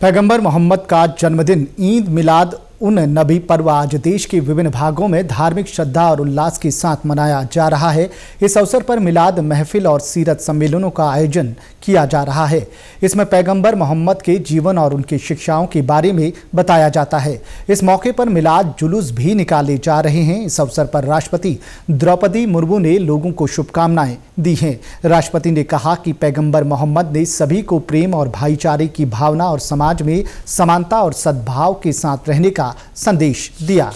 पैगंबर मोहम्मद का जन्मदिन ईद मिलाद उन नबी पर्व आज देश के विभिन्न भागों में धार्मिक श्रद्धा और उल्लास के साथ मनाया जा रहा है इस अवसर पर मिलाद महफिल और सीरत सम्मेलनों का आयोजन किया जा रहा है इसमें पैगंबर मोहम्मद के जीवन और उनकी शिक्षाओं के बारे में बताया जाता है इस मौके पर मिलाद जुलूस भी निकाले जा रहे हैं इस अवसर पर राष्ट्रपति द्रौपदी मुर्मू ने लोगों को शुभकामनाएं दी हैं राष्ट्रपति ने कहा कि पैगंबर मोहम्मद ने सभी को प्रेम और भाईचारे की भावना और समाज में समानता और सद्भाव के साथ रहने का संदेश दिया